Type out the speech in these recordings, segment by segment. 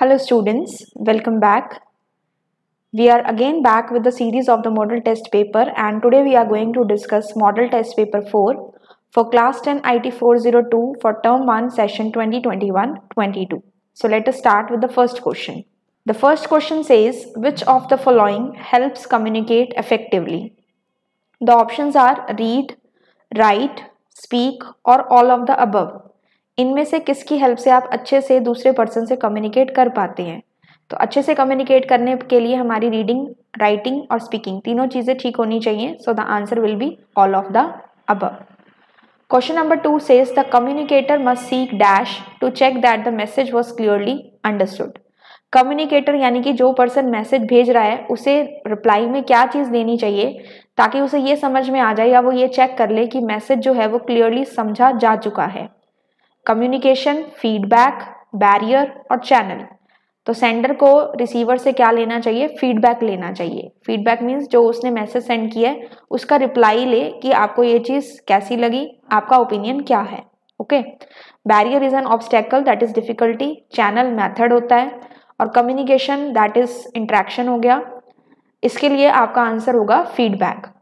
Hello students, welcome back. We are again back with the series of the model test paper and today we are going to discuss model test paper 4 for class 10 IT 402 for term 1 session 2021-22. So let us start with the first question. The first question says which of the following helps communicate effectively? The options are read, write, speak or all of the above. इनमें से किसकी help से आप अच्छे से दूसरे person से communicate कर पाते हैं तो अच्छे से कम्युनिकेट करने के लिए हमारी रीडिंग राइटिंग और स्पीकिंग तीनों चीज़ें ठीक होनी चाहिए so the answer will be all of the अब क्वेश्चन नंबर टू से communicator must seek dash to check that the message was clearly understood communicator यानी कि जो पर्सन मैसेज भेज रहा है उसे रिप्लाई में क्या चीज़ देनी चाहिए ताकि उसे ये समझ में आ जाए या वो ये चेक कर ले कि मैसेज जो है वो क्लियरली समझा जा चुका है कम्युनिकेशन फीडबैक बैरियर और चैनल तो सेंडर को रिसीवर से क्या लेना चाहिए फीडबैक लेना चाहिए फीडबैक मीन्स जो उसने मैसेज सेंड किया है उसका रिप्लाई ले कि आपको ये चीज़ कैसी लगी आपका ओपिनियन क्या है okay barrier is an obstacle that is difficulty channel method होता है और कम्युनिकेशन दैट इज इंट्रैक्शन हो गया इसके लिए आपका आंसर होगा feedback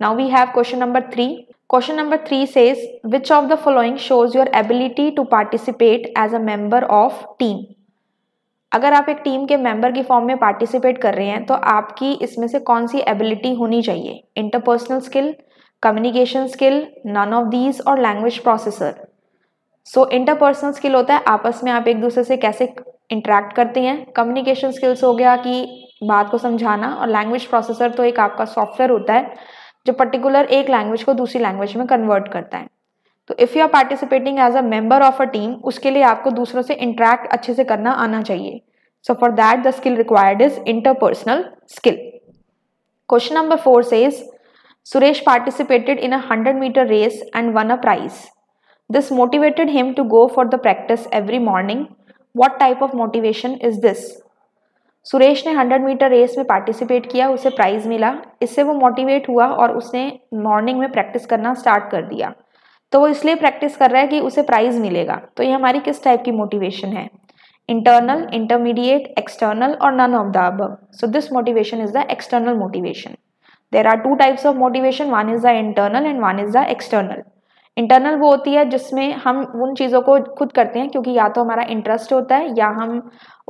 now we have question number three question number three says which of the following shows your ability to participate as a member of team अगर आप एक टीम के मेंबर की फॉर्म में पार्टिसिपेट कर रहे हैं तो आपकी इसमें से कौन सी एबिलिटी होनी चाहिए interpersonal skill communication skill none of these और language processor so interpersonal skill होता है आपस में आप एक दूसरे से कैसे इंटरेक्ट करते हैं कम्युनिकेशन स्किल्स हो गया कि बात को समझाना और लैंग्वेज प्रोसेसर तो एक आपका सॉफ्टवेयर होता है जो पर्टिकुलर एक लैंग्वेज को दूसरी लैंग्वेज में कन्वर्ट करता है तो if you are participating as a member of a team उसके लिए आपको दूसरों से इंटरेक्ट अच्छे से करना आना चाहिए so for that the skill required is interpersonal skill question number four says Suresh participated in a hundred meter race and won a prize this motivated him to go for the practice every morning what type of motivation is this Suresh ने 100 metre race में participate किया उसे price मिला इससे वो motivate हुआ और उसने मॉर्निंग में प्रैक्टिस करना स्टार्ट कर दिया तो वो इसलिए प्रैक्टिस कर रहा है कि उसे प्राइज़ मिलेगा तो ये हमारी किस टाइप की मोटिवेशन है इंटरनल इंटरमीडिएट एक्सटर्नल और नन ऑफ द अब so this motivation is the external motivation there are two types of motivation one is the internal and one is the external internal वो होती है जिसमें हम उन चीज़ों को खुद करते हैं क्योंकि या तो हमारा इंटरेस्ट होता है या हम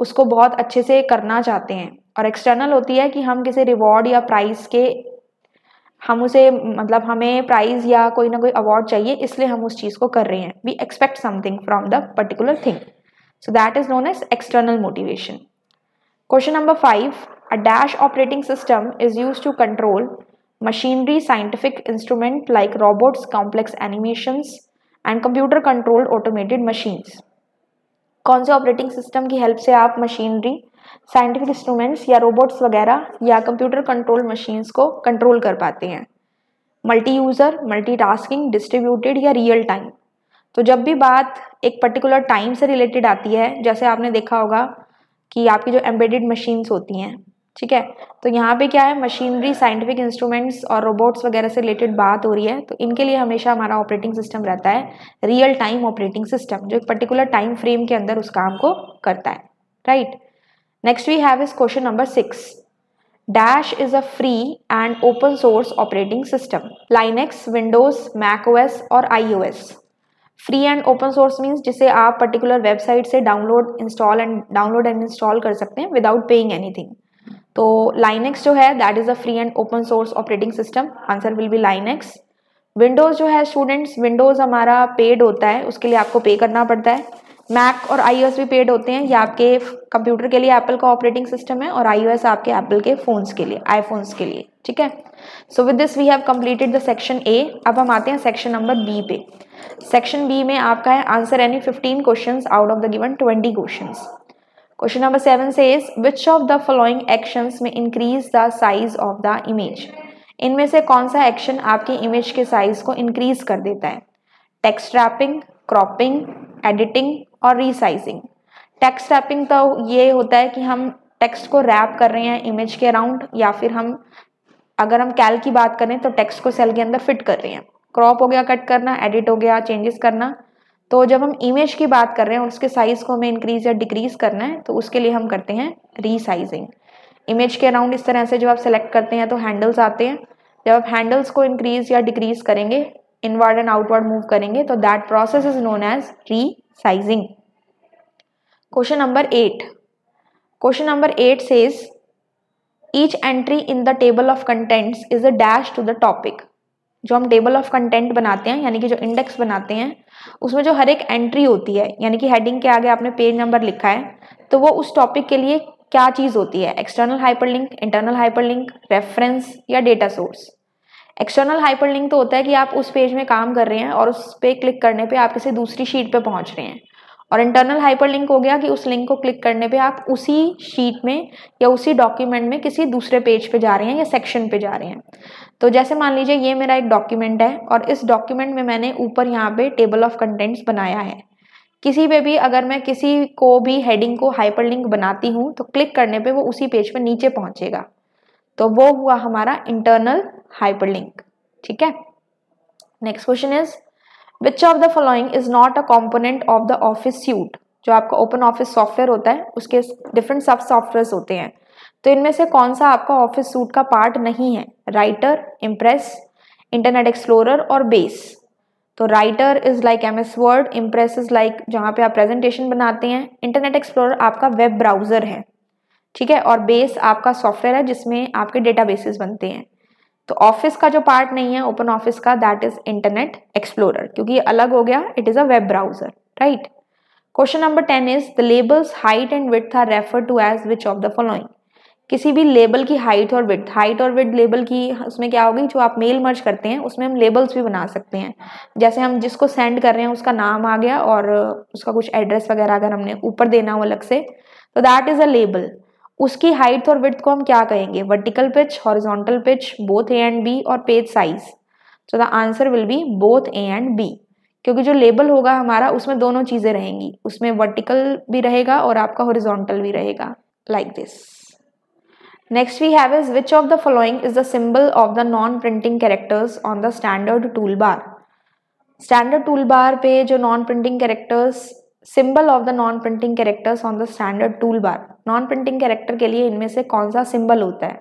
उसको बहुत अच्छे से करना चाहते हैं और एक्सटर्नल होती है कि हम किसी रिवॉर्ड या प्राइज़ के हम उसे मतलब हमें प्राइज़ या कोई ना कोई अवार्ड चाहिए इसलिए हम उस चीज़ को कर रहे हैं we expect something from the particular thing so that is known as external motivation question number five a dash operating system is use to control machinery, scientific instrument like robots, complex animations and computer controlled automated machines. कौन से operating system की help से आप machinery scientific instruments या robots वगैरह या computer control machines को control कर पाते हैं multi user multi tasking distributed या रियल टाइम तो जब भी बात एक पर्टिकुलर टाइम से रिलेटेड आती है जैसे आपने देखा होगा कि आपकी जो एम्बेडेड मशीन्स होती हैं ठीक है तो यहाँ पे क्या है मशीनरी साइंटिफिक इंस्ट्रूमेंट्स और रोबोट्स वगैरह से रिलेटेड बात हो रही है तो इनके लिए हमेशा हमारा ऑपरेटिंग सिस्टम रहता है रियल टाइम ऑपरेटिंग सिस्टम जो एक पर्टिकुलर टाइम फ्रेम के अंदर उस काम को करता है right next we have is question number six Dash is a free and open source operating system. Linux, Windows, macOS और iOS. Free and open source means जिसे आप पर्टिकुलर वेबसाइट से download install and download and install कर सकते हैं without paying anything तो Linux जो है that is a free and open source operating system answer will be Linux Windows जो है स्टूडेंट्स विंडोज़ हमारा पेड होता है उसके लिए आपको पे करना पड़ता है मैक और आई भी पेड होते हैं ये आपके कंप्यूटर के लिए एप्पल का ऑपरेटिंग सिस्टम है और आई आपके एप्पल के फ़ोन्स के लिए आईफोन्स के लिए ठीक है so with this we have completed the section A अब हम आते हैं सेक्शन नंबर बी पे सेक्शन बी में आपका है answer any fifteen question out of the given twenty question question number seven से is which of the following actions में increase the size of the image इनमें से कौन सा एक्शन आपकी इमेज के साइज को इंक्रीज कर देता है टेक्स्ट रैपिंग क्रॉपिंग एडिटिंग और रिसाइजिंग टेक्स्ट रैपिंग तो ये होता है कि हम टेक्स्ट को रैप कर रहे हैं इमेज के अराउंड या फिर हम अगर हम कैल की बात करें तो टेक्स्ट को सेल के अंदर फिट कर रहे हैं क्रॉप हो गया कट करना एडिट हो गया चेंजेस करना तो जब हम इमेज की बात कर रहे हैं उसके साइज़ को हमें इंक्रीज या डिक्रीज़ करना है तो उसके लिए हम करते हैं रीसाइजिंग इमेज के अराउंड इस तरह से जब आप सेलेक्ट करते हैं तो हैंडल्स आते हैं जब आप हैंडल्स को इंक्रीज या डिक्रीज करेंगे इनवर्ड एंड आउटवर्ड मूव करेंगे तो that process is known as resizing question number eight question number eight says each entry in the table of contents is a dash to the topic जो हम table of content बनाते हैं यानी कि जो index बनाते हैं उसमें जो हर एक एंट्री होती है यानी कि हेडिंग के आगे आपने पेज नंबर लिखा है तो वो उस टॉपिक के लिए क्या चीज़ होती है external hyperlink internal hyperlink reference या डेटा सोर्स एक्सटर्नल हाइपरलिंक तो होता है कि आप उस पेज में काम कर रहे हैं और उस पर क्लिक करने पे आप किसी दूसरी शीट पे पहुंच रहे हैं और इंटरनल हाइपरलिंक हो गया कि उस लिंक को क्लिक करने पे आप उसी शीट में या उसी डॉक्यूमेंट में किसी दूसरे पेज पे जा रहे हैं या सेक्शन पे जा रहे हैं तो जैसे मान लीजिए ये मेरा एक डॉक्यूमेंट है और इस डॉक्यूमेंट में मैंने ऊपर यहाँ पे टेबल ऑफ कंटेंट्स बनाया है किसी पे भी अगर मैं किसी को भी हेडिंग को हाइपरलिंक बनाती हूँ तो क्लिक करने पे वो उसी पेज पे नीचे पहुँचेगा तो वो हुआ हमारा इंटरनल हाइपरलिंक ठीक है next question is which of the following is not a component of the office suite जो आपका ओपन ऑफिस सॉफ्टवेयर होता है उसके डिफरेंट सब सॉफ्टवेयर होते हैं तो इनमें से कौन सा आपका ऑफिस सूट का पार्ट नहीं है राइटर इम्प्रेस इंटरनेट एक्सप्लोरर और बेस तो writer is like MS Word impress is like जहाँ पे आप प्रेजेंटेशन बनाते हैं इंटरनेट एक्सप्लोरर आपका वेब ब्राउज़र है ठीक है और बेस आपका सॉफ्टवेयर है जिसमें आपके डेटा बनते हैं तो ऑफिस का जो पार्ट नहीं है ओपन ऑफिस का दैट इज इंटरनेट एक्सप्लोरर क्योंकि ये अलग हो गया it is a web browser right question number ten is the labels height and width are refer to as which of the following किसी भी लेबल की हाइट और विथ हाइट और विथ लेबल की उसमें क्या होगी जो आप मेल मर्ज करते हैं उसमें हम लेबल्स भी बना सकते हैं जैसे हम जिसको सेंड कर रहे हैं उसका नाम आ गया और उसका कुछ एड्रेस वगैरह अगर हमने ऊपर देना हो अलग से तो दैट इज़ अ लेबल उसकी हाइट और विथ को हम क्या कहेंगे vertical pitch horizontal pitch both A and B और page size so the answer will be both A and B क्योंकि जो लेबल होगा हमारा उसमें दोनों चीज़ें रहेंगी उसमें वर्टिकल भी रहेगा और आपका हॉरिजोंटल भी रहेगा लाइक like दिस Next we have is which of the following is the symbol of the non-printing characters on the standard toolbar. Standard toolbar पे जो non-printing characters symbol of the non printing characters on the standard tool bar non printing character के लिए इनमें से कौन सा symbol होता है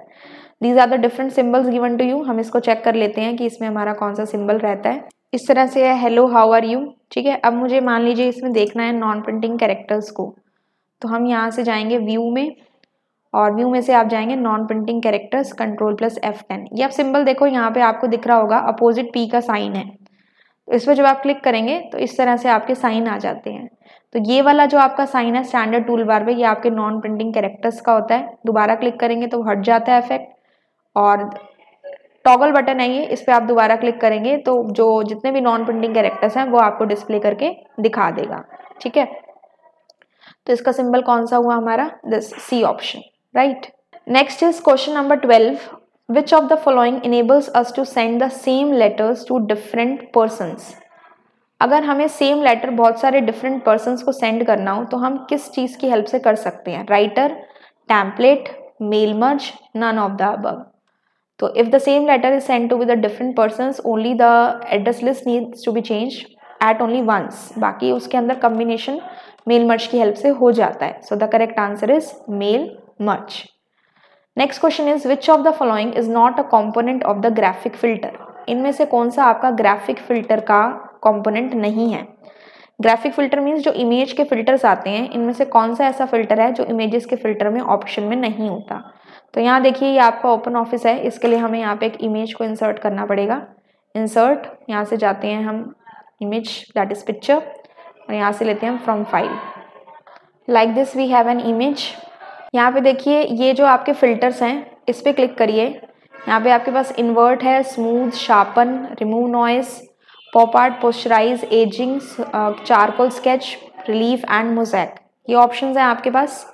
these are the different symbols given to you हम इसको चेक कर लेते हैं कि इसमें हमारा कौन सा सिंबल रहता है इस तरह से है हेलो हाउ आर यू ठीक है अब मुझे मान लीजिए इसमें देखना है नॉन प्रिंटिंग कैरेक्टर्स को तो हम यहाँ से जाएंगे व्यू में और व्यू में से आप जाएंगे non printing characters control plus F ten ये आप सिंबल देखो यहाँ पे आपको दिख रहा होगा अपोजिट पी का साइन है तो इस पर जब आप क्लिक करेंगे तो इस तरह से आपके साइन आ जाते हैं तो ये वाला जो आपका साइन है स्टैंडर्ड टूल बार में ये आपके नॉन प्रिंटिंग कैरेक्टर्स का होता है दोबारा क्लिक करेंगे तो हट जाता है इफेक्ट और टॉगल बटन है ये इस पर आप दोबारा क्लिक करेंगे तो जो जितने भी नॉन प्रिंटिंग कैरेक्टर्स हैं वो आपको डिस्प्ले करके दिखा देगा ठीक है तो इसका सिंबल कौन सा हुआ हमारा this C option right next is question number 12 which of the following enables us to send the same letters to different persons अगर हमें सेम लेटर बहुत सारे डिफरेंट पर्सनस को सेंड करना हो तो हम किस चीज़ की हेल्प से कर सकते हैं writer template mail merge none of the above तो if the same letter is send to with different persons only the address list needs to be change at only once बाकी उसके अंदर कम्बिनेशन मेल मर्ज की help से हो जाता है so the correct answer is mail much. Next question is which of the following is not a component of the graphic filter इनमें से कौन सा आपका ग्राफिक फिल्टर का कॉम्पोनेंट नहीं है ग्राफिक फिल्टर मीन्स जो इमेज के फिल्टर्स आते हैं इनमें से कौन सा ऐसा फिल्टर है जो इमेजेस के फिल्टर में ऑप्शन में नहीं होता तो यहाँ देखिए ये आपका ओपन ऑफिस है इसके लिए हमें यहाँ पे एक इमेज को इंसर्ट करना पड़ेगा इंसर्ट यहाँ से जाते हैं हम इमेज दैट इज़ पिक्चर और यहाँ से लेते हैं from file like this we have an image यहाँ पे देखिए ये जो आपके फ़िल्टर्स हैं इस पर क्लिक करिए यहाँ पे आपके पास इन्वर्ट है smooth sharpen remove noise pop art posterize aging charcoal sketch relief and mosaic ये ऑप्शन हैं आपके पास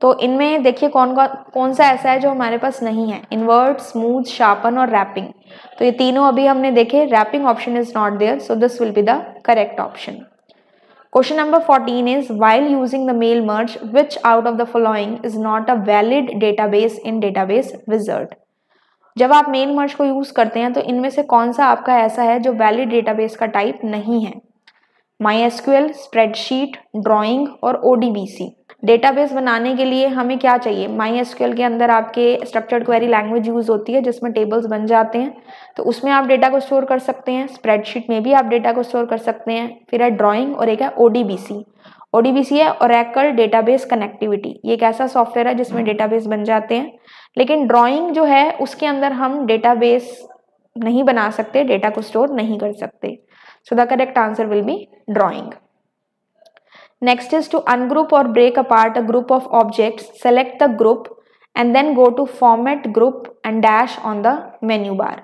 तो इनमें देखिए कौन कौन कौन सा ऐसा है जो हमारे पास नहीं है इन्वर्ट स्मूथ शार्पन और रैपिंग तो ये तीनों अभी हमने देखे wrapping option is not there so this will be the correct option question number fourteen is while using the mail merge which out of the following is not a valid database in database wizard जब आप mail merge को use करते हैं तो इनमें से कौन सा आपका ऐसा है जो वैलिड डेटाबेस का टाइप नहीं है माई एस्क्यूएल स्प्रेडशीट ड्रॉइंग और ओडीबीसी डेटाबेस बनाने के लिए हमें क्या चाहिए माई एस के अंदर आपके स्ट्रक्चर्ड क्वेरी लैंग्वेज यूज़ होती है जिसमें टेबल्स बन जाते हैं तो उसमें आप डेटा को स्टोर कर सकते हैं स्प्रेडशीट में भी आप डेटा को स्टोर कर सकते हैं फिर है ड्राइंग और एक है ओ ओ है ओरेकल डेटाबेस कनेक्टिविटी ये एक ऐसा सॉफ्टवेयर है जिसमें डेटाबेस बन जाते हैं लेकिन ड्राइंग जो है उसके अंदर हम डेटाबेस नहीं बना सकते डेटा को स्टोर नहीं कर सकते so the correct answer will be drawing Next is to ungroup or break apart a group of object select the group and then go to format group and dash on the menu bar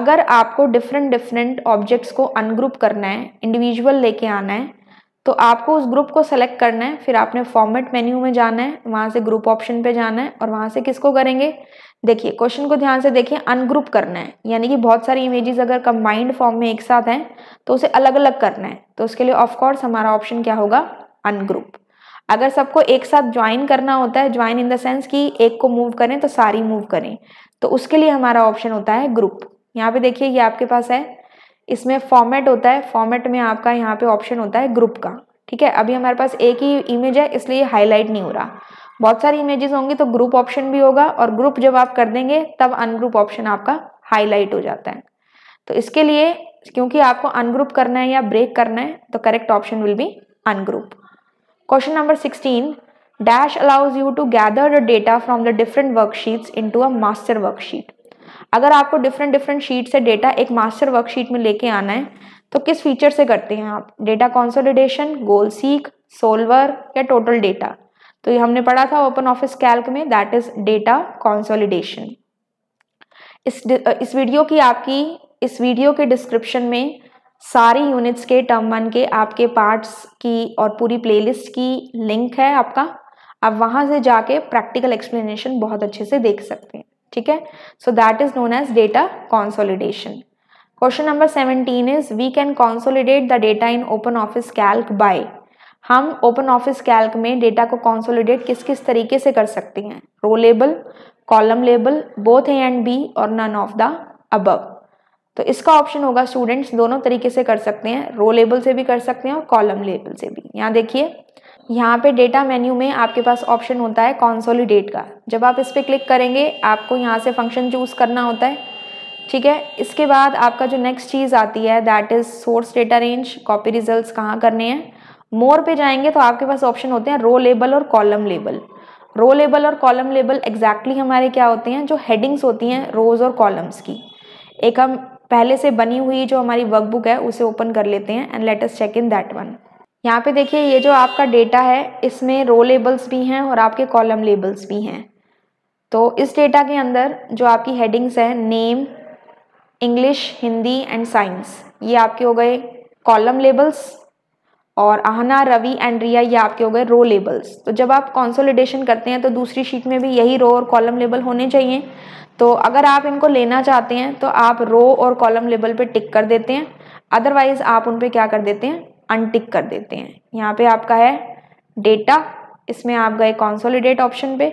अगर आपको different different objects को ungroup करना है individual लेके आना है तो आपको उस ग्रुप को सेलेक्ट करना है फिर आपने फॉर्मेट मेन्यू में जाना है वहाँ से ग्रुप ऑप्शन पे जाना है और वहाँ से किसको करेंगे देखिए क्वेश्चन को ध्यान से देखिए अनग्रुप करना है यानी कि बहुत सारी इमेजेस अगर कंबाइंड फॉर्म में एक साथ हैं तो उसे अलग अलग करना है तो उसके लिए ऑफकोर्स हमारा ऑप्शन क्या होगा अनग्रुप अगर सबको एक साथ ज्वाइन करना होता है ज्वाइन इन द सेंस कि एक को मूव करें तो सारी मूव करें तो उसके लिए हमारा ऑप्शन होता है ग्रुप यहाँ पे देखिए ये आपके पास है इसमें फॉर्मेट होता है फॉर्मेट में आपका यहाँ पे ऑप्शन होता है ग्रुप का ठीक है अभी हमारे पास एक ही इमेज है इसलिए हाईलाइट नहीं हो रहा बहुत सारी इमेजेस होंगी तो ग्रुप ऑप्शन भी होगा और ग्रुप जब आप कर देंगे तब अनग्रुप ऑप्शन आपका हाईलाइट हो जाता है तो इसके लिए क्योंकि आपको अनग्रुप करना है या ब्रेक करना है तो correct option will be ungroup question number sixteen dash allows you to gather the data from the different worksheets into a master worksheet अगर आपको डिफरेंट डिफरेंट शीट से डेटा एक मास्टर वर्कशीट में लेके आना है तो किस फीचर से करते हैं आप data consolidation goal seek solver या टोटल डेटा तो ये हमने पढ़ा था ओपन ऑफिस कैल्क में दैट इज डेटा कॉन्सोलिडेशन इस वीडियो की आपकी इस वीडियो के डिस्क्रिप्शन में सारी यूनिट्स के टर्म वन के आपके पार्ट्स की और पूरी प्लेलिस्ट की लिंक है आपका आप वहां से जाके प्रैक्टिकल एक्सप्लेनेशन बहुत अच्छे से देख सकते हैं ठीक है so that is known as data consolidation question number seventeen is we can consolidate the data in open office calc by हम ओपन ऑफिस कैल्क में डेटा को कॉन्सोलिडेट किस किस तरीके से कर सकते हैं row label column label both A and B और नन ऑफ द अबव तो इसका ऑप्शन होगा स्टूडेंट्स दोनों तरीके से कर सकते हैं रो लेबल से भी कर सकते हैं और कॉलम लेबल से भी यहाँ देखिए यहाँ पे डेटा मेन्यू में आपके पास ऑप्शन होता है कॉन्सोलीडेट का जब आप इस पर क्लिक करेंगे आपको यहाँ से फंक्शन चूज़ करना होता है ठीक है इसके बाद आपका जो नेक्स्ट चीज़ आती है that is source data range copy result कहाँ करने हैं मोर पे जाएंगे तो आपके पास ऑप्शन होते हैं रो लेबल और कॉलम लेबल रो लेबल और कॉलम लेबल एग्जैक्टली हमारे क्या होते हैं जो हेडिंग्स होती हैं रोज और कॉलम्स की एक हम पहले से बनी हुई जो हमारी वर्कबुक है उसे ओपन कर लेते हैं and latest check in that one यहाँ पे देखिए ये जो आपका डेटा है इसमें रो लेबल्स भी हैं और आपके कॉलम लेबल्स भी हैं तो इस डेटा के अंदर जो आपकी हेडिंग्स हैं name English Hindi and science ये आपके हो गए कॉलम लेबल्स और आहना रवि एंड रिया ये आपके हो गए रो लेबल्स तो जब आप कॉन्सोलिडेशन करते हैं तो दूसरी शीट में भी यही रो और कॉलम लेबल होने चाहिए तो अगर आप इनको लेना चाहते हैं तो आप रो और कॉलम लेबल पे टिक कर देते हैं अदरवाइज़ आप उन पर क्या कर देते हैं अनटिक कर देते हैं यहाँ पे आपका है डेटा इसमें आप गए कॉन्सोलिडेट ऑप्शन पे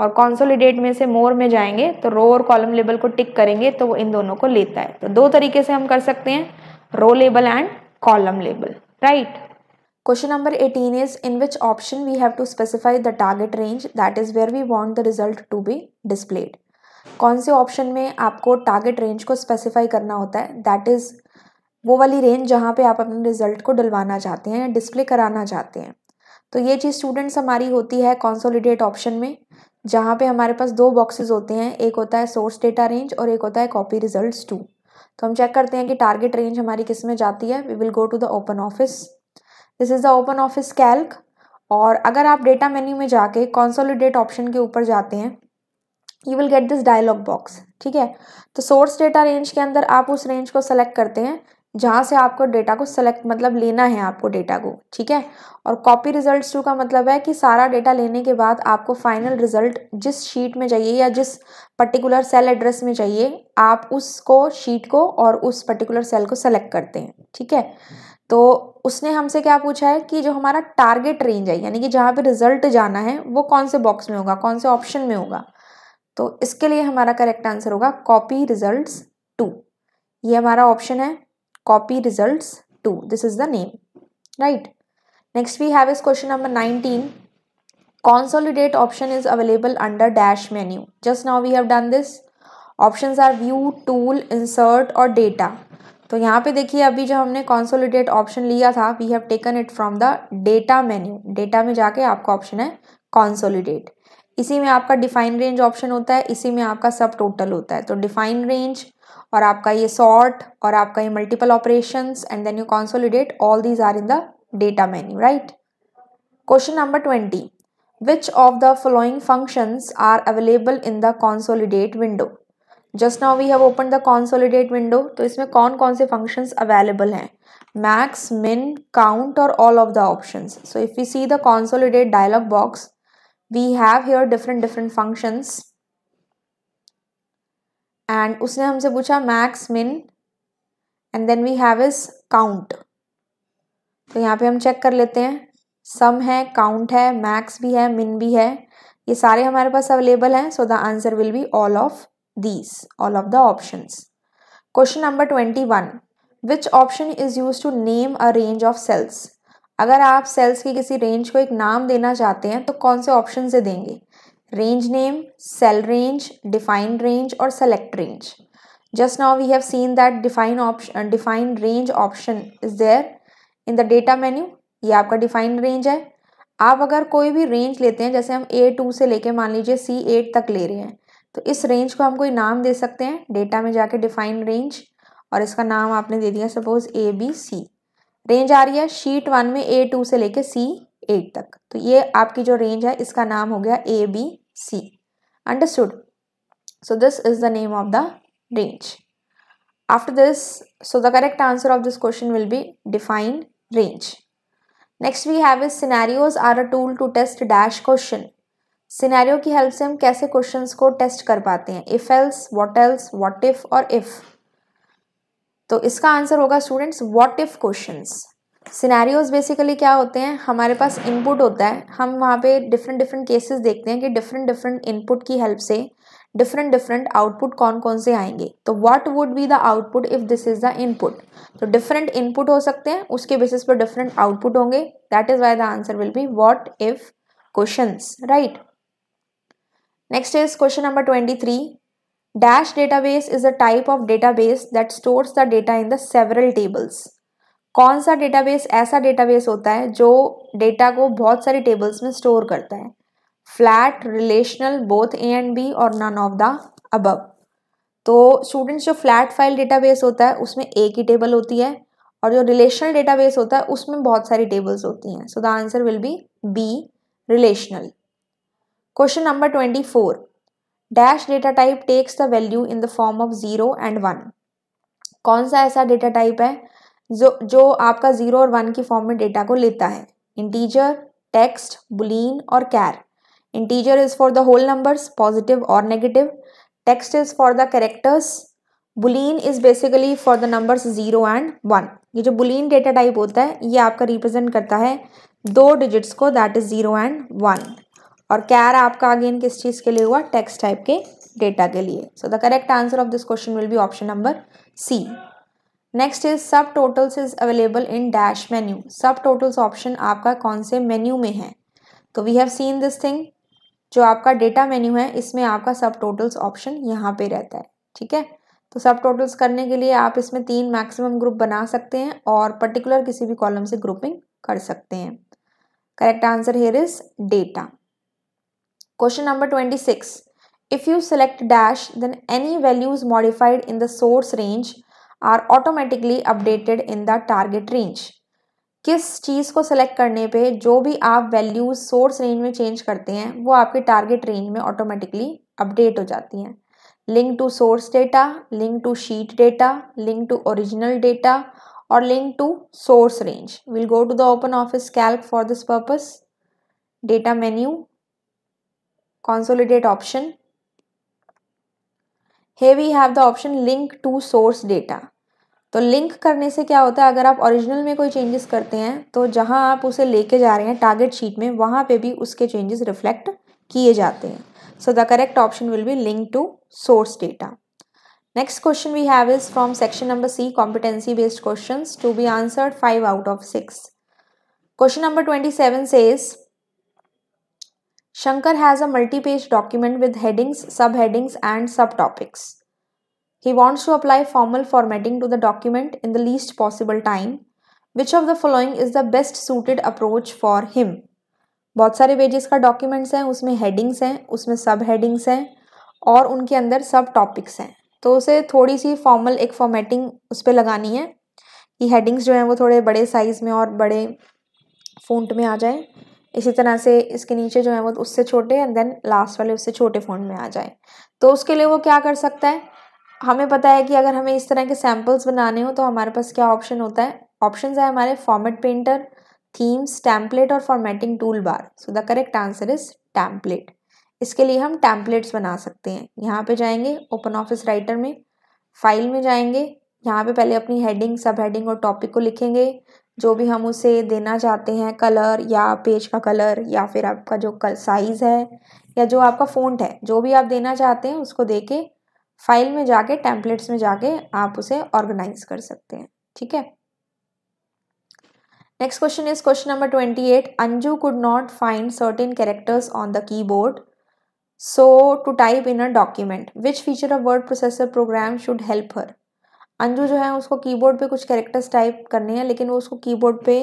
और कॉन्सोलिडेट में से मोर में जाएंगे तो रो और कॉलम लेबल को टिक करेंगे तो वो इन दोनों को लेता है तो दो तरीके से हम कर सकते हैं row label and column label right Question number 18 is in which option we have to specify the target range that is where we want the result to be displayed. कौन से ऑप्शन में आपको टारगेट रेंज को specify करना होता है that is वो वाली रेंज जहाँ पे आप अपने रिजल्ट को डलवाना चाहते हैं डिस्प्ले कराना चाहते हैं तो ये चीज़ स्टूडेंट्स हमारी होती है कॉन्सोलिडेट ऑप्शन में जहाँ पे हमारे पास दो बॉक्सेस होते हैं एक होता है सोर्स डेटा रेंज और एक होता है कॉपी रिजल्ट टू तो हम चेक करते हैं कि टारगेट रेंज हमारी किस में जाती है we will go to the open office this is the open office calc और अगर आप डेटा मेन्यू में जाके कॉन्सोलिडेट ऑप्शन के ऊपर जाते हैं you will get this dialog box ठीक है तो सोर्स डेटा रेंज के अंदर आप उस रेंज को सेलेक्ट करते हैं जहाँ से आपको डेटा को सेलेक्ट मतलब लेना है आपको डेटा को ठीक है और कॉपी रिजल्ट्स टू का मतलब है कि सारा डेटा लेने के बाद आपको फाइनल रिजल्ट जिस शीट में चाहिए या जिस पर्टिकुलर सेल एड्रेस में चाहिए आप उसको शीट को और उस पर्टिकुलर सेल को सेलेक्ट करते हैं ठीक है तो उसने हमसे क्या पूछा है कि जो हमारा टारगेट रेंज है यानी कि जहाँ पे रिजल्ट जाना है वो कौन से बॉक्स में होगा कौन से ऑप्शन में होगा तो इसके लिए हमारा करेक्ट आंसर होगा कॉपी रिजल्ट्स टू ये हमारा ऑप्शन है copy results to this is the name right next we have is question number nineteen consolidate option is available under dash menu just now we have done this option are view tool insert और data तो यहाँ पे देखिए अभी जो हमने consolidate option लिया था we have taken it from the data menu data में जाके आपका ऑप्शन है कॉन्सोलिडेट इसी में आपका डिफाइन रेंज ऑप्शन होता है इसी में आपका सब टोटल होता है तो डिफाइन रेंज और आपका ये सॉर्ट और आपका ये multiple operations and then you consolidate all these are in the data menu right question number twenty which of the following functions are available in the consolidate window just now we have open the consolidate window तो इसमें कौन कौन से functions available हैं max min count और all of the options so if you see the consolidate dialog box we have here different different functions and उसने हमसे पूछा max min and then we have is count तो यहाँ पे हम check कर लेते हैं सम है काउंट है मैक्स भी है मिन भी है ये सारे हमारे पास अवेलेबल हैं so the answer will be all of these all of the options question number 21 which option is used to name a range of cells अगर आप सेल्स की किसी रेंज को एक नाम देना चाहते हैं तो कौन से ऑप्शन से देंगे range name cell range defined range और select range just now we have seen that define option defined range option is there in the data menu ये आपका डिफाइंड रेंज है आप अगर कोई भी रेंज लेते हैं जैसे हम ए टू से लेके मान लीजिए सी एट तक ले रहे हैं तो इस रेंज को हम कोई नाम दे सकते हैं डेटा में जाके डिफाइन रेंज और इसका नाम आपने दे दिया suppose A B C range आ रही है शीट वन में ए टू से लेके सी एट तक तो ये आपकी जो रेंज है इसका नाम हो गया A B C understood so this is the name of the range after this so the correct answer of this question will be define range next we have is scenarios are a tool to test dash question scenario की help से हम कैसे questions को test कर पाते हैं if else what else what if और if तो इसका आंसर होगा students what if questions scenarios basically क्या होते हैं हमारे पास इनपुट होता है हम वहाँ पे डिफरेंट डिफरेंट केसेस देखते हैं कि डिफरेंट डिफरेंट इनपुट की हेल्प से डिफरेंट डिफरेंट आउटपुट कौन कौन से आएंगे तो what would be the output if this is the input तो डिफरेंट इनपुट हो सकते हैं उसके बेसिस पर डिफरेंट आउटपुट होंगे that is why the answer will be what if question right Next is question number 23. Dash database is a type of database that stores the data in the several tables. कौन सा database ऐसा database होता है जो data को बहुत सारी tables में स्टोर करता है flat relational both A and B और नन ऑफ द अबव तो स्टूडेंट्स जो फ्लैट फाइल डेटाबेस होता है उसमें एक ही टेबल होती है और जो रिलेशनल डेटाबेस होता है उसमें बहुत सारी टेबल्स होती हैं so the answer will be B relational Question number 24. Dash data type takes the value in the form of 0 and 1. कौन सा ऐसा डेटा टाइप है जो जो आपका ज़ीरो और वन की फॉर्म में डेटा को लेता है इंटीजर टेक्स्ट बुलीन और char integer is for the whole numbers positive और negative text is for the characters boolean is basically for the numbers zero and one ये जो बुलीन डेटा टाइप होता है ये आपका रिप्रेजेंट करता है दो डिजिट्स को that is zero and one और कैर आपका अगेन किस चीज़ के लिए हुआ टेक्स्ट टाइप के डेटा के लिए so the correct answer of this question will be option number C next is subtotals is available in dash menu subtotals option आपका कौन से मेन्यू में है तो we have seen this thing जो आपका डेटा मेन्यू है इसमें आपका सब टोटल्स ऑप्शन यहाँ पे रहता है ठीक है तो सब टोटल्स करने के लिए आप इसमें तीन मैक्सिमम ग्रुप बना सकते हैं और पर्टिकुलर किसी भी कॉलम से ग्रुपिंग कर सकते हैं correct answer here is data Question number 26. If you select dash, then any values modified in the source range are automatically updated in the target range. किस चीज़ को सेलेक्ट करने पे जो भी आप वैल्यूज सोर्स रेंज में चेंज करते हैं वो आपके टारगेट रेंज में ऑटोमेटिकली अपडेट हो जाती हैं link to source data link to sheet data link to original data और link to source range will go to the open office calc for this purpose data menu consolidate option here we have the option link to source data तो link करने से क्या होता है अगर आप original में कोई चेंजेस करते हैं तो जहां आप उसे लेके जा रहे हैं टारगेट शीट में वहां पे भी उसके चेंजेस रिफ्लेक्ट किए जाते हैं so the correct option will be link to source data next question we have is from section number C competency based question to be answered five out of six question number twenty seven से is Shankar has a multi page document with headings, subheadings, and subtopics. He wants to apply formal formatting to the document in the least possible time. Which of the following is the best suited approach for him? बहुत सारे pages का documents हैं उसमें headings हैं उसमें सब headings हैं और उनके अंदर सब टॉपिक्स हैं तो उसे थोड़ी सी फॉर्मल एक फॉर्मेटिंग उस पर लगानी है कि हेडिंग्स जो हैं वो थोड़े बड़े साइज़ में और बड़े फॉन्ट में आ जाएं इसी तरह से इसके नीचे जो है वो उससे छोटे एंड देन लास्ट वाले उससे छोटे फोन में आ जाए तो उसके लिए वो क्या कर सकता है हमें पता है कि अगर हमें इस तरह के सैम्पल्स बनाने हो तो हमारे पास क्या ऑप्शन होता है ऑप्शन है हमारे फॉर्मेट पेंटर थीम्स टैम्पलेट और formatting toolbar so the correct answer is template इसके लिए हम टैम्पलेट्स बना सकते हैं यहाँ पे जाएंगे ओपन ऑफिस राइटर में फाइल में जाएंगे यहाँ पे पहले अपनी हेडिंग सब हेडिंग और टॉपिक को लिखेंगे जो भी हम उसे देना चाहते हैं कलर या पेज का कलर या फिर आपका जो कल साइज़ है या जो आपका फ़ॉन्ट है जो भी आप देना चाहते हैं उसको दे के फाइल में जाके टेम्पलेट्स में जाके आप उसे ऑर्गेनाइज कर सकते हैं ठीक है next question is question number twenty eight Anju could not find certain characters on the keyboard so to type in a document which feature of word processor program should help her Anju जो है उसको keyboard पे कुछ characters type करने हैं लेकिन वो उसको कीबोर्ड पे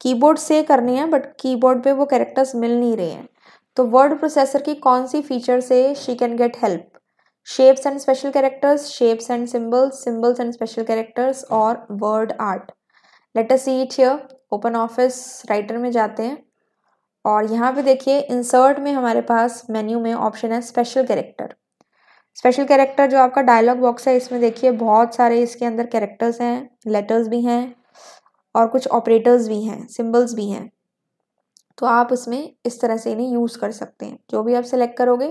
कीबोर्ड से करनी है बट कीबोर्ड पे वो कैरेक्टर्स मिल नहीं रहे हैं तो वर्ड प्रोसेसर की कौन सी फीचर से she can get help shapes and special characters shapes and symbols symbols and special characters और word art letter see it here open office writer में जाते हैं और यहाँ पे देखिए इंसर्ट में हमारे पास मेन्यू में ऑप्शन है स्पेशल कैरेक्टर स्पेशल कैरेक्टर जो आपका डायलॉग बॉक्स है इसमें देखिए बहुत सारे इसके अंदर कैरेक्टर्स हैं लेटर्स भी हैं और कुछ ऑपरेटर्स भी हैं सिम्बल्स भी हैं तो आप इसमें इस तरह से इन्हें यूज़ कर सकते हैं जो भी आप सेलेक्ट करोगे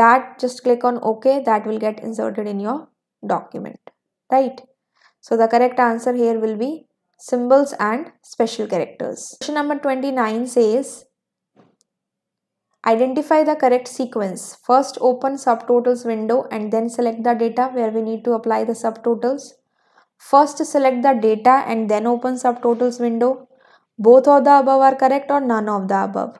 that just click on okay that will get inserted in your document right so the correct answer here will be and special characters question number twenty nine says Identify the correct sequence. First open subtotals window and then select the data where we need to apply the subtotals. First select the data and then open subtotals window. Both of the above are correct or none of the above.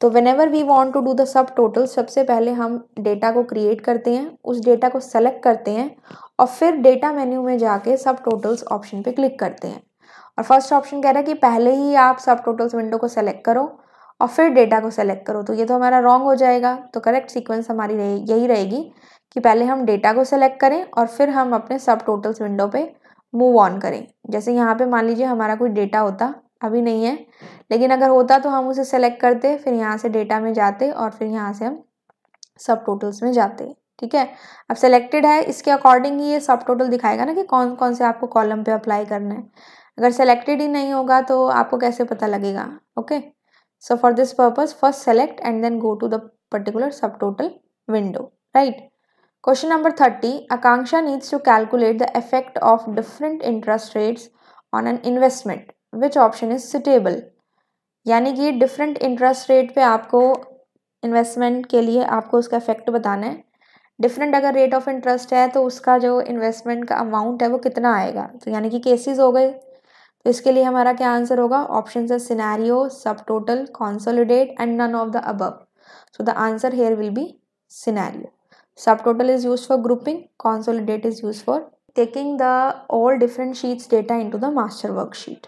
तो whenever we want to do the sub सबसे पहले हम data को create करते हैं उस data को select करते हैं और फिर डेटा मेन्यू में जाके सब टोटल्स ऑप्शन पे क्लिक करते हैं और फर्स्ट ऑप्शन कह रहा है कि पहले ही आप सब टोटल्स विंडो को सेलेक्ट करो और फिर डेटा को सेलेक्ट करो तो ये तो हमारा रॉन्ग हो जाएगा तो करेक्ट सीक्वेंस हमारी रहे, यही रहेगी कि पहले हम डेटा को सेलेक्ट करें और फिर हम अपने सब टोटल्स विंडो पे मूव ऑन करें जैसे यहाँ पे मान लीजिए हमारा कोई डेटा होता अभी नहीं है लेकिन अगर होता तो हम उसे सेलेक्ट करते फिर यहाँ से डेटा में जाते और फिर यहाँ से हम सब टोटल्स में जाते ठीक है अब सेलेक्टेड है इसके अकॉर्डिंग ही ये सब टोटल दिखाएगा ना कि कौन कौन से आपको कॉलम पर अप्लाई करना है अगर सेलेक्टेड ही नहीं होगा तो आपको कैसे पता लगेगा okay So for this purpose, first select and then go to the particular subtotal window, right? Question number 30, Akanksha needs to calculate the effect of different interest rates on an investment. Which option is suitable? यानी कि different interest rate पे आपको investment के लिए आपको उसका effect बताना है डिफरेंट अगर रेट ऑफ इंटरेस्ट है तो उसका जो इन्वेस्टमेंट का अमाउंट है वो कितना आएगा तो यानी कि केसेस हो गए तो इसके लिए हमारा क्या आंसर होगा ऑप्शन है scenario subtotal consolidate and none of the above so the answer here will be scenario subtotal is use for grouping consolidate is use for taking data in to the master worksheet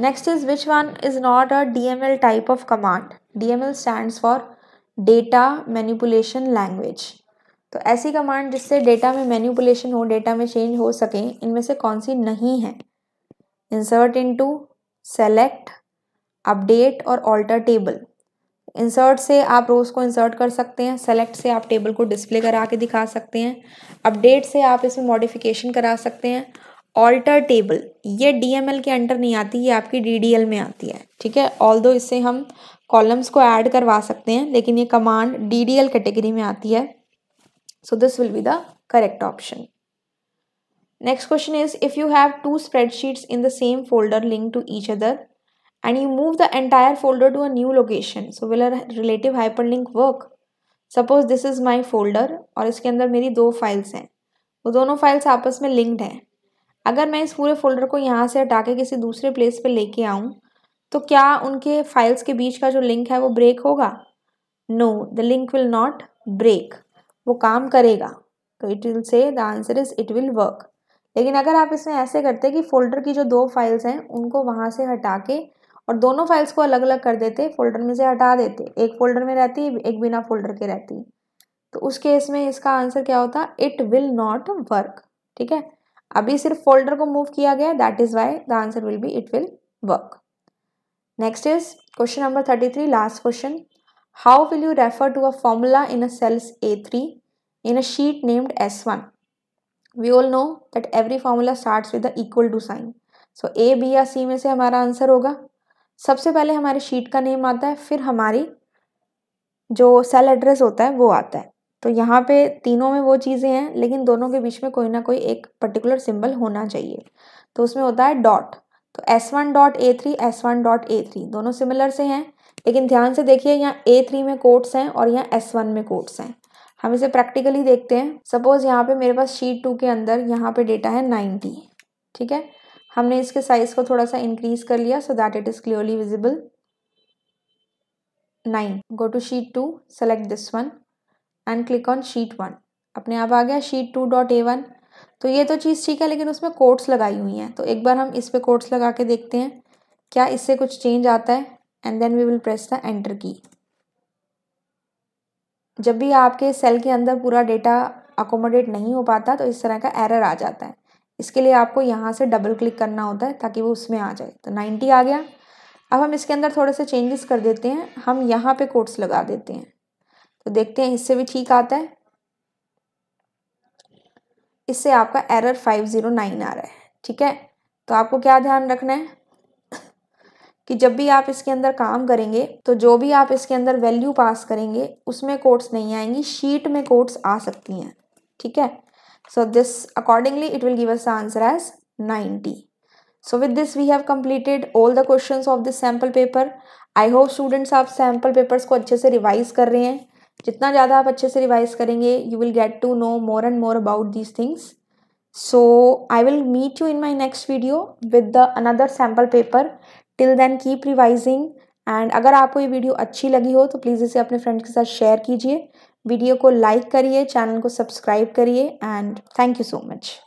next is which one is not a D M L type of command D M L stand for data manipulation language तो ऐसी command जिससे data में manipulation हो data में change हो सके इनमें से कौन सी नहीं है इन टू सेलेक्ट अपडेट और ऑल्टर टेबल इंसर्ट से आप रोज़ को इंसर्ट कर सकते हैं सेलेक्ट से आप टेबल को डिस्प्ले करा के दिखा सकते हैं अपडेट से आप इसमें मॉडिफिकेशन करा सकते हैं ऑल्टर टेबल ये डीएमएल के अंडर नहीं आती ये आपकी डीडीएल में आती है ठीक है ऑल दो इससे हम कॉलम्स को ऐड करवा सकते हैं लेकिन ये कमांड एल कैटेगरी में आती है so this will be the correct option Next question is if you have two spreadsheets in the same folder linked to each other and you move the entire folder to a new location. So will a relative hyperlink work? Suppose this is my folder और इसके अंदर मेरी दो files हैं वो दोनों files आपस में linked हैं अगर मैं इस पूरे folder को यहाँ से हटा के किसी दूसरे place पे लेके आऊँ तो क्या उनके files के बीच का जो link है वो break होगा No, the link will not break. वो काम करेगा तो it will say the answer is it will work लेकिन अगर आप इसमें ऐसे करते कि फ़ोल्डर की जो दो फाइल्स हैं उनको वहाँ से हटा के और दोनों फाइल्स को अलग अलग कर देते फ़ोल्डर में से हटा देते एक फ़ोल्डर में रहती एक बिना फ़ोल्डर के रहती तो उस केस में इसका आंसर क्या होता इट विल नॉट वर्क ठीक है अभी सिर्फ फोल्डर को मूव किया गया that is why the answer will be it will work next is question number thirty three last question you refer to a formula in a cells A three in a sheet named S one we all know that every formula starts with the equal to sign so A B या C में से हमारा answer होगा सबसे पहले हमारे sheet का name आता है फिर हमारी जो सेल एड्रेस होता है वो आता है तो यहाँ पे तीनों में वो चीज़ें हैं लेकिन दोनों के बीच में कोई ना कोई एक पर्टिकुलर सिंबल होना चाहिए तो उसमें होता है डॉट तो S one dot A three S one dot A three दोनों सिमिलर से हैं लेकिन ध्यान से देखिए यहाँ ए थ्री में कोट्स हैं और यहाँ एस वन में कोट्स हैं हम इसे प्रैक्टिकली देखते हैं सपोज यहाँ पे मेरे पास शीट टू के अंदर यहाँ पे डेटा है नाइन्टी ठीक है हमने इसके साइज़ को थोड़ा सा इंक्रीज कर लिया so that it is clearly visible nine go to sheet two select this one and click on sheet one अपने आप आ गया sheet two dot A one तो ये तो चीज़ ठीक है लेकिन उसमें कोट्स लगाई हुई हैं तो एक बार हम इस पर कोट्स लगा के देखते हैं क्या इससे कुछ चेंज आता है and then we will press the enter key जब भी आपके सेल के अंदर पूरा डेटा अकोमोडेट नहीं हो पाता तो इस तरह का एरर आ जाता है इसके लिए आपको यहाँ से डबल क्लिक करना होता है ताकि वो उसमें आ जाए तो नाइन्टी आ गया अब हम इसके अंदर थोड़े से चेंजेस कर देते हैं हम यहाँ पे कोट्स लगा देते हैं तो देखते हैं इससे भी ठीक आता है इससे आपका एरर फाइव ज़ीरो नाइन आ रहा है ठीक है तो आपको क्या ध्यान रखना है कि जब भी आप इसके अंदर काम करेंगे तो जो भी आप इसके अंदर वैल्यू पास करेंगे उसमें कोट्स नहीं आएंगी शीट में कोट्स आ सकती हैं ठीक है so this accordingly it will give us answer as ninety so with this we have completed all the question of this sample paper I hope students आप सैम्पल पेपर्स को अच्छे से रिवाइज कर रहे हैं जितना ज़्यादा आप अच्छे से रिवाइज करेंगे you will get to know more and more about these things so I will meet you in my next video with the another sample paper till then keep revising and अगर आपको ये video अच्छी लगी हो तो please इसे अपने friends के साथ शेयर कीजिए वीडियो को लाइक करिए चैनल को सब्सक्राइब करिए and thank you so much